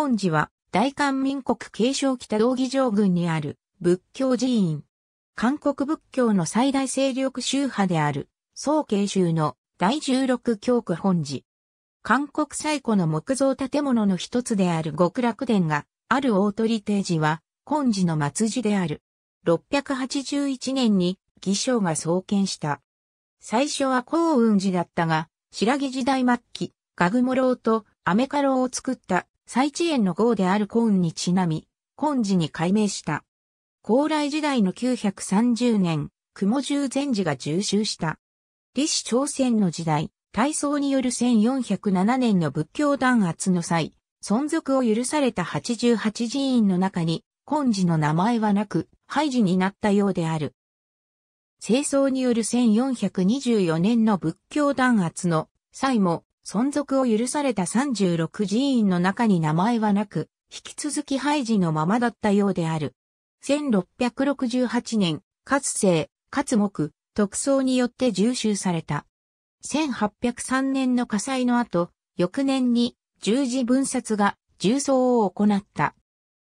本寺は、大韓民国継承北道義城郡にある仏教寺院。韓国仏教の最大勢力宗派である、宋慶州の第十六教区本寺。韓国最古の木造建物の一つである極楽殿がある大鳥邸寺は、本寺の末寺である。681年に義将が創建した。最初は幸雲寺だったが、白木時代末期、ガグモロウとアメカロウを作った最遅延の号であるコーンにちなみ、コン寺に改名した。高麗時代の930年、雲十禅寺が重修した。李氏朝鮮の時代、大宋による1407年の仏教弾圧の際、存続を許された88寺院の中に、根寺の名前はなく、廃寺になったようである。清掃による1424年の仏教弾圧の際も、存続を許された36寺院の中に名前はなく、引き続き廃寺のままだったようである。1668年、かつ生、かつ木、特捜によって重修された。1803年の火災の後、翌年に十字分殺が重装を行った。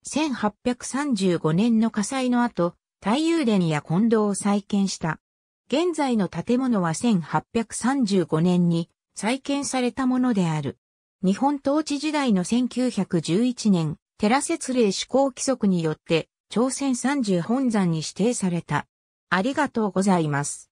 1835年の火災の後、太遊殿や近藤を再建した。現在の建物は1835年に再建されたものである。日本統治時代の1911年、寺説令施行規則によって、朝鮮三十本山に指定された。ありがとうございます。